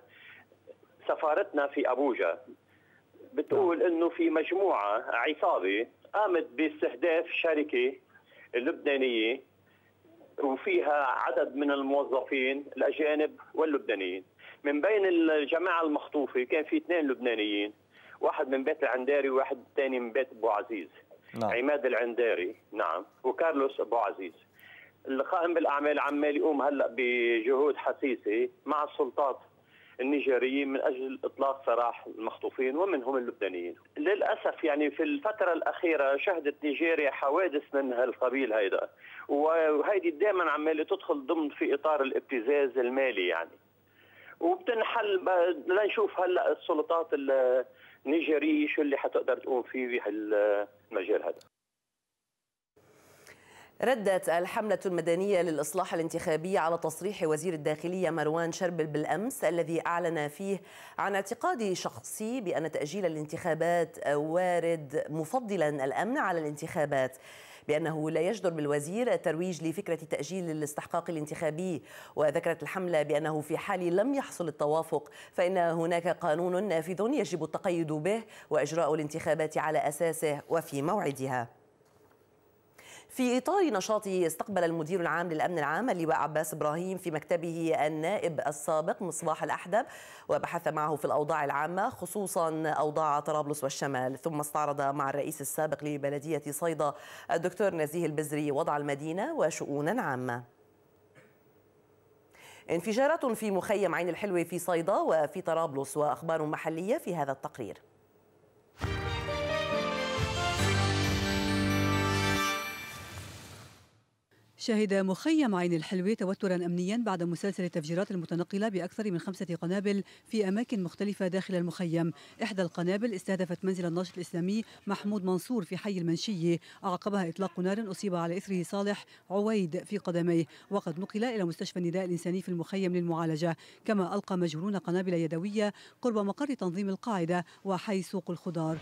سفارتنا في أبوجا بتقول نعم. انه في مجموعه عصابه قامت باستهداف شركه لبنانيه وفيها عدد من الموظفين الاجانب واللبنانيين من بين الجماعه المخطوفه كان في اثنين لبنانيين واحد من بيت العنداري وواحد ثاني من بيت ابو عزيز نعم. عماد العنداري نعم وكارلوس ابو عزيز القائم بالاعمال عمال يقوم هلا بجهود حثيثه مع السلطات النيجيريه من اجل اطلاق سراح المخطوفين ومنهم اللبنانيين. للاسف يعني في الفتره الاخيره شهدت نيجيريا حوادث من هالقبيل هيدا وهيدي دائما عماله تدخل ضمن في اطار الابتزاز المالي يعني. وبتنحل لنشوف هلا السلطات النيجيريه شو اللي حتقدر تقوم فيه بهال مجال هذا ردت الحملة المدنية للإصلاح الانتخابي على تصريح وزير الداخلية مروان شربل بالأمس الذي أعلن فيه عن اعتقاده شخصي بأن تأجيل الانتخابات وارد مفضلا الأمن على الانتخابات بأنه لا يجدر بالوزير الترويج لفكرة تأجيل الاستحقاق الانتخابي وذكرت الحملة بأنه في حال لم يحصل التوافق فإن هناك قانون نافذ يجب التقيد به وإجراء الانتخابات على أساسه وفي موعدها في إطار نشاطه استقبل المدير العام للأمن العام اللواء عباس إبراهيم في مكتبه النائب السابق مصباح الأحدب وبحث معه في الأوضاع العامة خصوصا أوضاع طرابلس والشمال ثم استعرض مع الرئيس السابق لبلدية صيدا الدكتور نزيه البزري وضع المدينة وشؤونا عامة انفجارات في مخيم عين الحلوة في صيدا وفي طرابلس وأخبار محلية في هذا التقرير شهد مخيم عين الحلوة توترا أمنيا بعد مسلسل التفجيرات المتنقلة بأكثر من خمسة قنابل في أماكن مختلفة داخل المخيم إحدى القنابل استهدفت منزل الناشط الإسلامي محمود منصور في حي المنشية أعقبها إطلاق نار أصيب على إثره صالح عويد في قدميه وقد نقل إلى مستشفى النداء الإنساني في المخيم للمعالجة كما ألقى مجهولون قنابل يدوية قرب مقر تنظيم القاعدة وحي سوق الخضار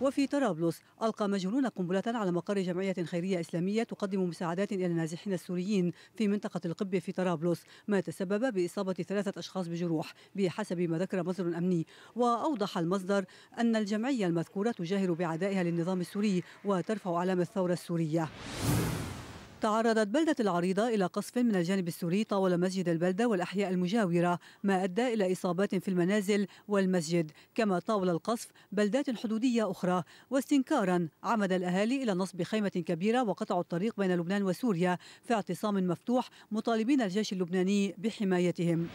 وفي طرابلس ألقى مجهولون قنبلة على مقر جمعية خيرية إسلامية تقدم مساعدات إلى النازحين السوريين في منطقة القبة في طرابلس ما تسبب بإصابة ثلاثة أشخاص بجروح بحسب ما ذكر مصدر أمني وأوضح المصدر أن الجمعية المذكورة تجاهر بعدائها للنظام السوري وترفع علامة الثورة السورية تعرضت بلدة العريضة إلى قصف من الجانب السوري طاول مسجد البلدة والأحياء المجاورة ما أدى إلى إصابات في المنازل والمسجد كما طاول القصف بلدات حدودية أخرى واستنكارا عمد الأهالي إلى نصب خيمة كبيرة وقطعوا الطريق بين لبنان وسوريا في اعتصام مفتوح مطالبين الجيش اللبناني بحمايتهم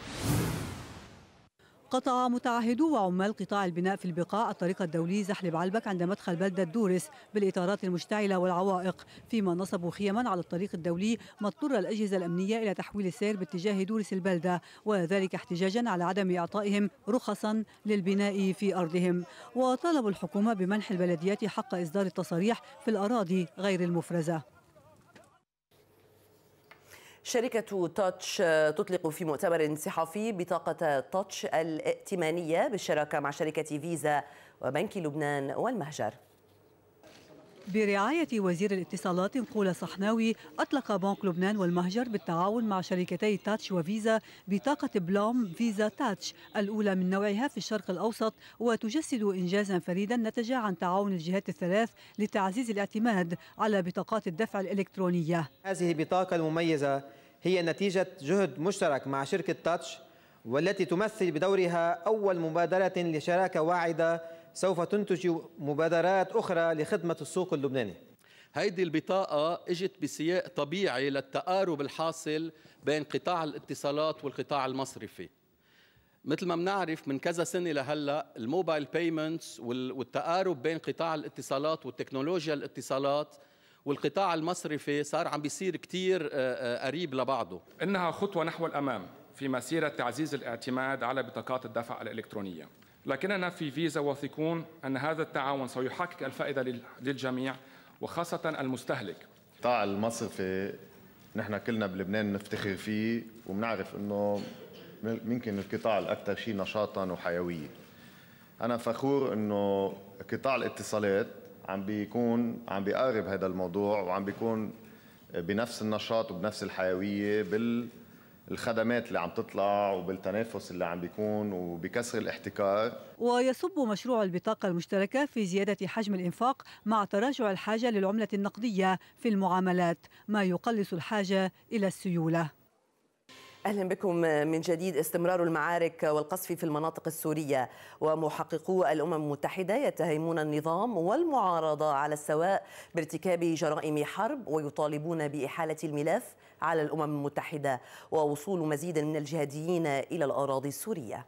قطع متعهدو وعمال قطاع البناء في البقاع الطريق الدولي زحل بعلبك عند مدخل بلدة دورس بالإطارات المشتعلة والعوائق فيما نصبوا خيما على الطريق الدولي ما اضطر الأجهزة الأمنية إلى تحويل السير باتجاه دورس البلدة وذلك احتجاجا على عدم إعطائهم رخصا للبناء في أرضهم وطالبوا الحكومة بمنح البلديات حق إصدار التصاريح في الأراضي غير المفرزة شركة تاتش تطلق في مؤتمر صحفي بطاقة تاتش الائتمانية بالشراكة مع شركة فيزا وبنك لبنان والمهجر برعاية وزير الاتصالات نقول صحناوي أطلق بنك لبنان والمهجر بالتعاون مع شركتي تاتش وفيزا بطاقة بلوم فيزا تاتش الأولى من نوعها في الشرق الأوسط وتجسد إنجازا فريدا نتج عن تعاون الجهات الثلاث لتعزيز الاعتماد على بطاقات الدفع الإلكترونية هذه البطاقة المميزة هي نتيجة جهد مشترك مع شركة تاتش والتي تمثل بدورها أول مبادرة لشراكة واعدة سوف تنتج مبادرات أخرى لخدمة السوق اللبناني هيدي البطاقة اجت بسياق طبيعي للتقارب الحاصل بين قطاع الاتصالات والقطاع المصرفي مثل ما بنعرف من كذا سنه لهلا الموبايل بيمنتس والتقارب بين قطاع الاتصالات والتكنولوجيا الاتصالات والقطاع المصرفي صار عم بيصير كتير آه، آه، قريب لبعضه انها خطوه نحو الامام في مسيره تعزيز الاعتماد على بطاقات الدفع الالكترونيه لكننا في فيزا واثقون أن هذا التعاون سيحقق الفائدة للجميع وخاصة المستهلك القطاع المصرفي نحن كلنا بلبنان نفتخر فيه وبنعرف انه يمكن القطاع الاكثر شيء نشاطا وحيويه. انا فخور انه قطاع الاتصالات عم بيكون عم بيقارب هذا الموضوع وعم بيكون بنفس النشاط وبنفس الحيويه بال الخدمات اللي عم تطلع وبالتنافس اللي عم بيكون وبكسر الاحتكار ويصب مشروع البطاقة المشتركة في زيادة حجم الإنفاق مع تراجع الحاجة للعملة النقدية في المعاملات ما يقلص الحاجة إلى السيولة أهلا بكم من جديد استمرار المعارك والقصف في المناطق السورية ومحققو الأمم المتحدة يتهمون النظام والمعارضة على السواء بارتكاب جرائم حرب ويطالبون بإحالة الملف على الأمم المتحدة ووصول مزيد من الجهاديين إلى الأراضي السورية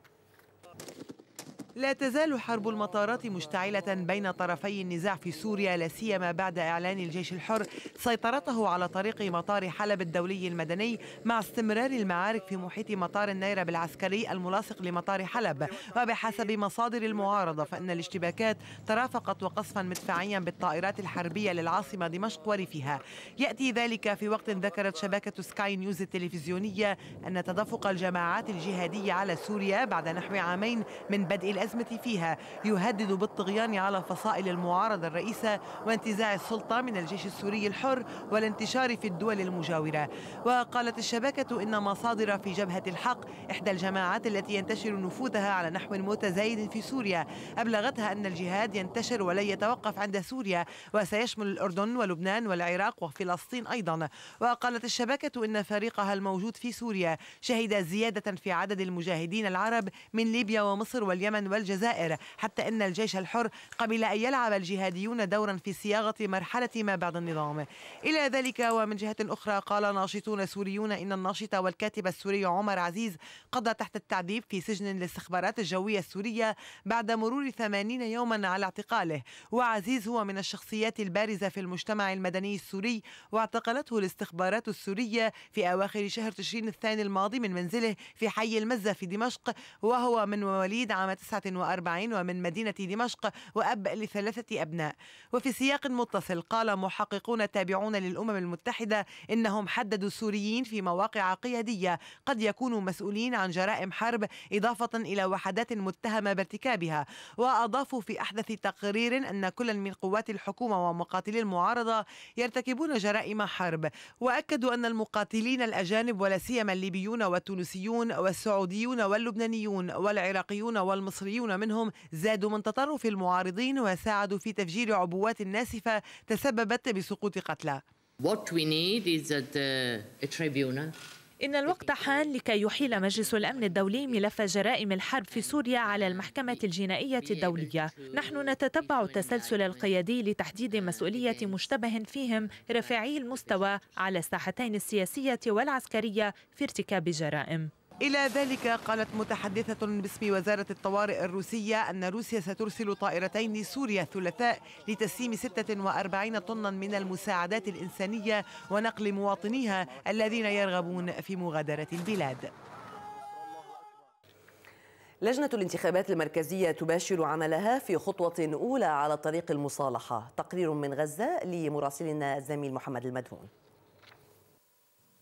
لا تزال حرب المطارات مشتعلة بين طرفي النزاع في سوريا لا سيما بعد إعلان الجيش الحر سيطرته على طريق مطار حلب الدولي المدني مع استمرار المعارك في محيط مطار النيرب العسكري الملاصق لمطار حلب وبحسب مصادر المعارضة فإن الاشتباكات ترافقت وقصفا مدفعيا بالطائرات الحربية للعاصمة دمشق وريفها يأتي ذلك في وقت ذكرت شبكة سكاي نيوز التلفزيونية أن تدفق الجماعات الجهادية على سوريا بعد نحو عامين من بدء الأسفل الأزمة فيها يهدد بالطغيان على فصائل المعارضة الرئيسة وانتزاع السلطة من الجيش السوري الحر والانتشار في الدول المجاورة وقالت الشبكة إن مصادر في جبهة الحق إحدى الجماعات التي ينتشر نفوذها على نحو متزايد في سوريا أبلغتها أن الجهاد ينتشر ولن يتوقف عند سوريا وسيشمل الأردن ولبنان والعراق وفلسطين أيضا وقالت الشبكة إن فريقها الموجود في سوريا شهد زيادة في عدد المجاهدين العرب من ليبيا ومصر واليمن والجزائر حتى أن الجيش الحر قبل أن يلعب الجهاديون دورا في صياغة مرحلة ما بعد النظام إلى ذلك ومن جهة أخرى قال ناشطون سوريون إن الناشط والكاتب السوري عمر عزيز قضى تحت التعذيب في سجن الاستخبارات الجوية السورية بعد مرور 80 يوما على اعتقاله وعزيز هو من الشخصيات البارزة في المجتمع المدني السوري واعتقلته الاستخبارات السورية في أواخر شهر تشرين الثاني الماضي من منزله في حي المزة في دمشق وهو من مواليد عام 99 44 ومن مدينة دمشق وأب لثلاثة أبناء وفي سياق متصل قال محققون تابعون للأمم المتحدة إنهم حددوا السوريين في مواقع قيادية قد يكونوا مسؤولين عن جرائم حرب إضافة إلى وحدات متهمة بارتكابها وأضافوا في أحدث تقرير أن كل من قوات الحكومة ومقاتلي المعارضة يرتكبون جرائم حرب وأكدوا أن المقاتلين الأجانب ولا سيما الليبيون والتونسيون والسعوديون واللبنانيون والعراقيون والمصريون السوريون منهم زادوا من تطرف المعارضين وساعدوا في تفجير عبوات ناسفة تسببت بسقوط قتلى uh, إن الوقت حان لكي يحيل مجلس الأمن الدولي ملف جرائم الحرب في سوريا على المحكمة الجنائية الدولية نحن نتتبع التسلسل القيادي لتحديد مسؤولية مشتبه فيهم رفيعي المستوى على الساحتين السياسية والعسكرية في ارتكاب جرائم إلى ذلك قالت متحدثة باسم وزارة الطوارئ الروسية أن روسيا سترسل طائرتين لسوريا الثلاثاء لتسليم 46 طنا من المساعدات الإنسانية ونقل مواطنيها الذين يرغبون في مغادرة البلاد لجنة الانتخابات المركزية تباشر عملها في خطوة أولى على طريق المصالحة تقرير من غزة لمراسلنا الزميل محمد المدهون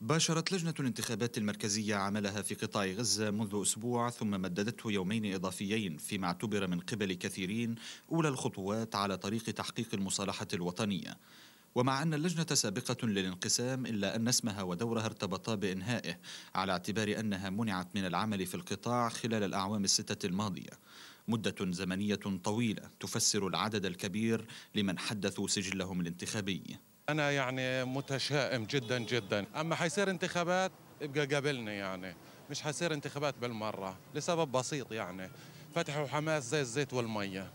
باشرت لجنة الانتخابات المركزية عملها في قطاع غزة منذ أسبوع ثم مددته يومين إضافيين فيما اعتبر من قبل كثيرين أولى الخطوات على طريق تحقيق المصالحة الوطنية ومع أن اللجنة سابقة للانقسام إلا أن اسمها ودورها ارتبطا بإنهائه على اعتبار أنها منعت من العمل في القطاع خلال الأعوام الستة الماضية مدة زمنية طويلة تفسر العدد الكبير لمن حدثوا سجلهم الانتخابي أنا يعني متشائم جدا جدا أما حيصير انتخابات ابقى قابلني يعني مش حيصير انتخابات بالمرة لسبب بسيط يعني فتحوا حماس زي الزيت والمية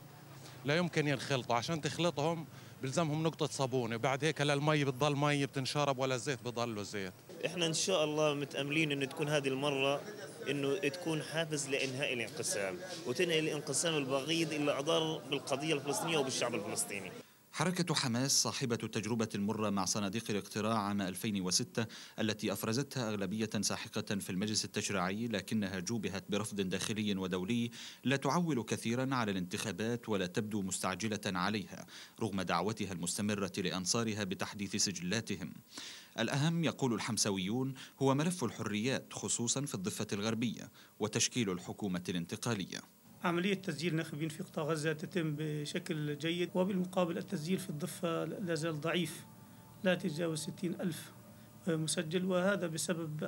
لا يمكن ينخلطوا عشان تخلطهم بلزمهم نقطة صابونة بعد هيك لا المي بتضل مي بتنشرب ولا الزيت بضله زيت احنا ان شاء الله متاملين انه تكون هذه المره انه تكون حافز لانهاء الانقسام وتنهي الانقسام البغيض اللي اضر بالقضيه الفلسطينيه وبالشعب الفلسطيني حركة حماس صاحبة التجربة المرة مع صناديق الاقتراع عام 2006 التي أفرزتها أغلبية ساحقة في المجلس التشريعي لكنها جوبهت برفض داخلي ودولي لا تعول كثيرا على الانتخابات ولا تبدو مستعجلة عليها رغم دعوتها المستمرة لأنصارها بتحديث سجلاتهم الأهم يقول الحمسويون هو ملف الحريات خصوصا في الضفة الغربية وتشكيل الحكومة الانتقالية عملية تسجيل ناخبين في قطاع غزة تتم بشكل جيد وبالمقابل التسجيل في الضفة لا زال ضعيف لا تتجاوز 60 ألف مسجل وهذا بسبب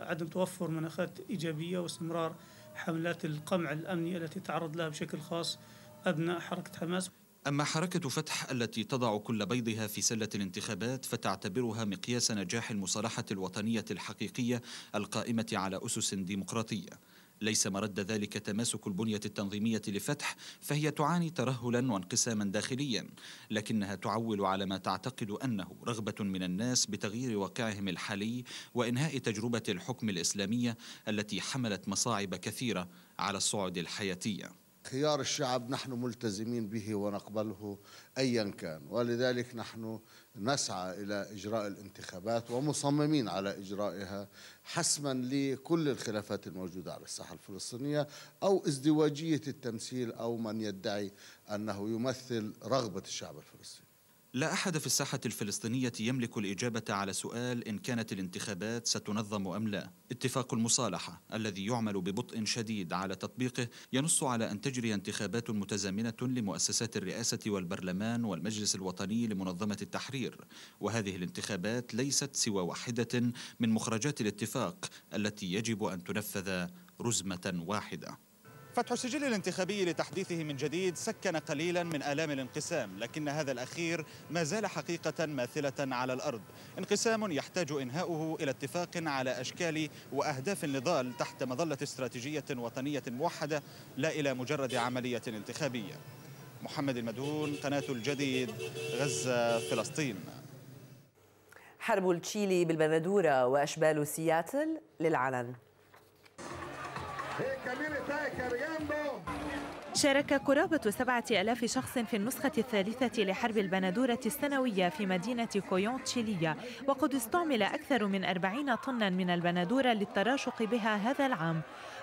عدم توفر مناخات إيجابية واستمرار حملات القمع الأمني التي تعرض لها بشكل خاص أبناء حركة حماس أما حركة فتح التي تضع كل بيضها في سلة الانتخابات فتعتبرها مقياس نجاح المصالحة الوطنية الحقيقية القائمة على أسس ديمقراطية ليس مرد ذلك تماسك البنية التنظيمية لفتح فهي تعاني ترهلا وانقساما داخليا لكنها تعول على ما تعتقد أنه رغبة من الناس بتغيير واقعهم الحالي وإنهاء تجربة الحكم الإسلامية التي حملت مصاعب كثيرة على الصعد الحياتية خيار الشعب نحن ملتزمين به ونقبله أيا كان ولذلك نحن نسعى إلى إجراء الانتخابات ومصممين على إجرائها حسما لكل الخلافات الموجودة على الساحة الفلسطينية أو ازدواجية التمثيل أو من يدعي أنه يمثل رغبة الشعب الفلسطيني لا احد في الساحه الفلسطينيه يملك الاجابه على سؤال ان كانت الانتخابات ستنظم ام لا اتفاق المصالحه الذي يعمل ببطء شديد على تطبيقه ينص على ان تجري انتخابات متزامنه لمؤسسات الرئاسه والبرلمان والمجلس الوطني لمنظمه التحرير وهذه الانتخابات ليست سوى واحده من مخرجات الاتفاق التي يجب ان تنفذ رزمه واحده فتح السجل الانتخابي لتحديثه من جديد سكن قليلا من آلام الانقسام لكن هذا الأخير ما زال حقيقة ماثلة على الأرض انقسام يحتاج إنهاؤه إلى اتفاق على أشكال وأهداف نضال تحت مظلة استراتيجية وطنية موحدة لا إلى مجرد عملية انتخابية محمد المدهون قناة الجديد غزة فلسطين حرب التشيلي بالبندورة وأشبال سياتل للعلن شارك قرابة سبعة ألاف شخص في النسخة الثالثة لحرب البندورة السنوية في مدينة كويون تشيلية وقد استعمل أكثر من أربعين طنا من البندورة للتراشق بها هذا العام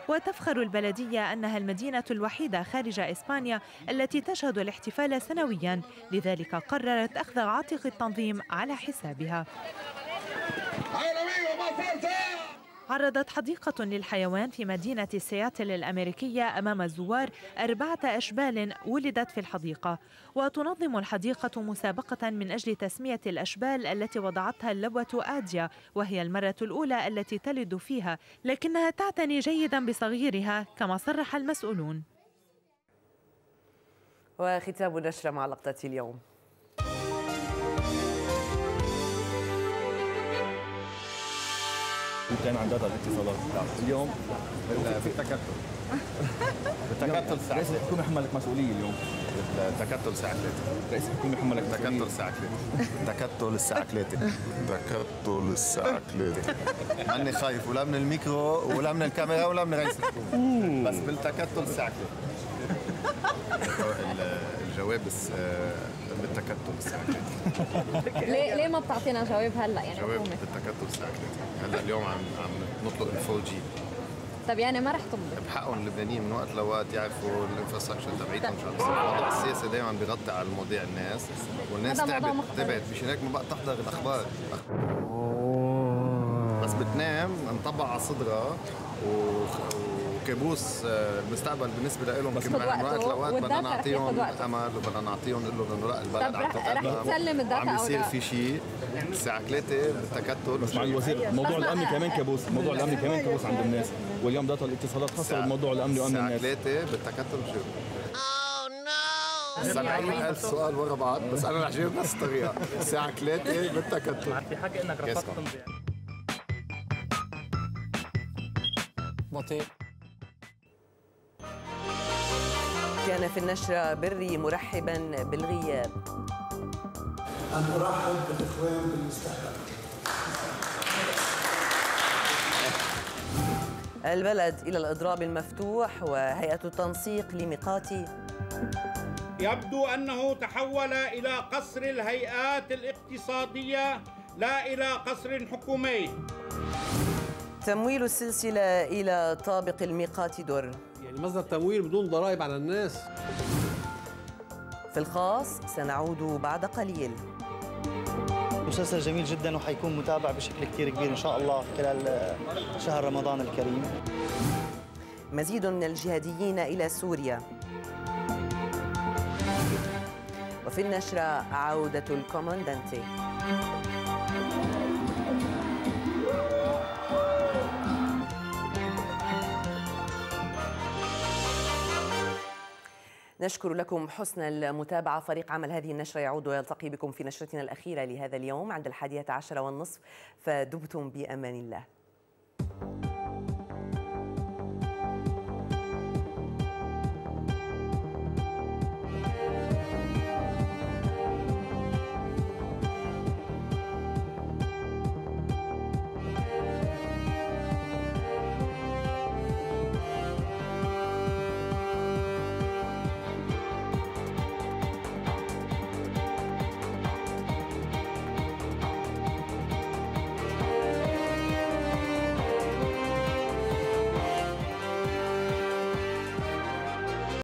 وتفخر البلدية أنها المدينة الوحيدة خارج إسبانيا التي تشهد الاحتفال سنويا لذلك قررت أخذ عاتق التنظيم على حسابها عرضت حديقة للحيوان في مدينة سياتل الأمريكية أمام الزوار أربعة أشبال ولدت في الحديقة وتنظم الحديقة مسابقة من أجل تسمية الأشبال التي وضعتها اللبوة آديا وهي المرة الأولى التي تلد فيها لكنها تعتني جيدا بصغيرها كما صرح المسؤولون وختام النشرة مع لقطة اليوم وكان عن داتا الاتصالات نعم. اليوم بالتكتل بالتكتل ساعة رئيس الحكومة حملك مسؤولية اليوم التكتل الساعة 3 رئيس الحكومة حملك تكتل الساعة 3 التكتل الساعة 3 التكتل الساعة 3 ماني خايف ولا من الميكرو ولا من الكاميرا ولا من رئيس الحكومة بس بالتكتل الساعة 3 الجواب بالتكتل الساعه ليه ليه ما بتعطينا جواب هلا يعني جواب بالتكتل الساعه هلا اليوم عم عم نطلق الفول جي طب يعني ما رح تطلق بحقهم اللبنانيين من وقت لوقت يعرفوا الانفراستراكشر تبعيتهم شو الوضع السياسي دائما بيغطي على المواضيع الناس والناس تعبت تعبت مشان هيك ما بقى تحضر الاخبار بس بتنام انطبع على صدرها و... كابوس آه، المستقبل بالنسبه لهم كمان من وقت لوقت بدنا نعطيهم امل وبدنا نعطيهم نقول لهم رأي البلد عم الدفع عم يصير في شيء الساعه 3 بالتكتل بس مع الوزير موضوع الامن كمان كابوس موضوع الامن كمان كابوس عند الناس واليوم داتا الاتصالات خاصه بالموضوع الامني وامن الناس الساعه 3 بالتكتل بشو 1000 سؤال ورا بعض بس انا رح جاوب نفس الطريقه الساعه 3 بالتكتل في حكي انك رفضت تمضي بطيء كان في النشرة بري مرحبا بالغياب أن أرحب بالإخوان بالمستقبل البلد إلى الإضراب المفتوح وهيئة التنسيق لميقات يبدو أنه تحول إلى قصر الهيئات الاقتصادية لا إلى قصر حكومي تمويل السلسلة إلى طابق الميقات در يعني مصدر تمويل بدون ضرائب على الناس في الخاص سنعود بعد قليل مسلسل جميل جدا وحيكون متابع بشكل كثير كبير ان شاء الله خلال شهر رمضان الكريم مزيد من الجهاديين الى سوريا وفي النشره عوده الكوماندانتي نشكر لكم حسن المتابعة فريق عمل هذه النشرة يعود ويلتقي بكم في نشرتنا الأخيرة لهذا اليوم عند الحادية عشر والنصف فدمتم بأمان الله